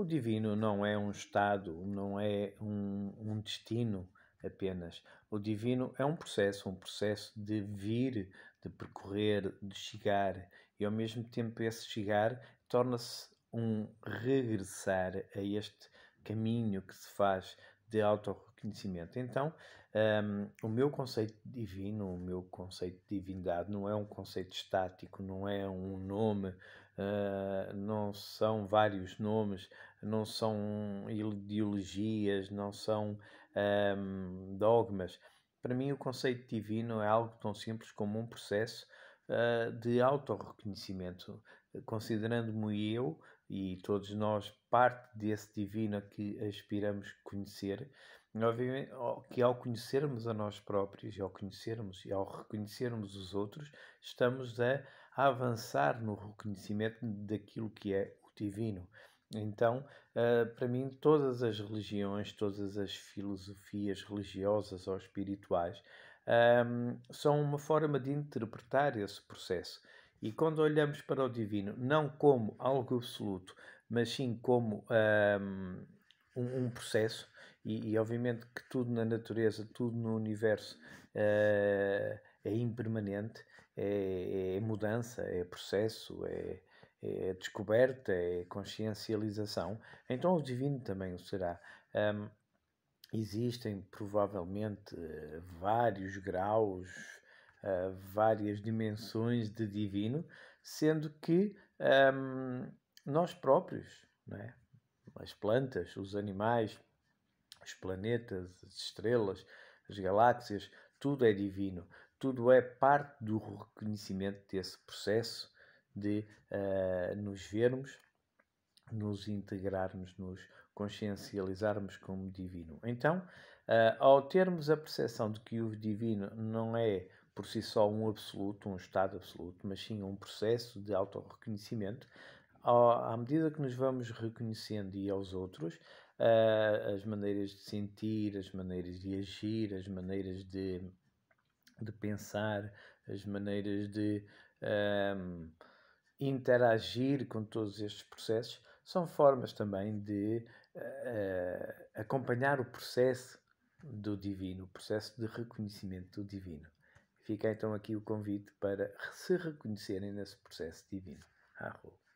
O divino não é um estado, não é um, um, destino apenas. O divino é um processo, um processo de vir, de percorrer, de chegar. E ao mesmo tempo, esse chegar torna-se um regressar a este caminho que se faz de autorreconhecimento. Então, um, o meu conceito divino, o meu conceito de divindade, não é um conceito estático, não é um nome, uh, não são vários nomes, não são ideologias, não são um, dogmas. Para mim, o conceito divino é algo tão simples como um processo uh, de autorreconhecimento, considerando-me eu e todos nós parte desse divino que aspiramos conhecer. Obviamente, que ao conhecermos a nós próprios e ao conhecermos e ao reconhecermos os outros, estamos a avançar no reconhecimento daquilo que é o divino. Então, eh, para mim, todas as religiões, todas as filosofias religiosas ou espirituais ehm, são uma forma de interpretar esse processo. E quando olhamos para o divino, não como algo absoluto, mas sim como ehm, um, processo, e, e obviamente que tudo na natureza, tudo no universo eh, é impermanente, é, é mudança, é processo, é é, é descoberta, é consciencialização, então o divino também o será. Um, existem provavelmente eh, vários graus, uh, várias dimensões de divino, sendo que um, nós próprios, né as plantas, os animais, os planetas, as estrelas, as galáxias, tudo é divino, tudo é parte do reconhecimento desse processo de uh, nos vermos, nos integrarmos, nos consciencializarmos como divino. Então, uh, ao termos a percepção de que o divino não é por si só um absoluto, um estado absoluto, mas sim um processo de autorreconhecimento, à medida que nos vamos reconhecendo e aos outros, eh, as maneiras de sentir, as maneiras de agir, as maneiras de, de pensar, as maneiras de interagir com todos estes processos são formas também de uh, acompanhar o processo do divino, o processo de reconhecimento do divino. Fica então aqui o convite para se reconhecerem nesse processo divino. Arro.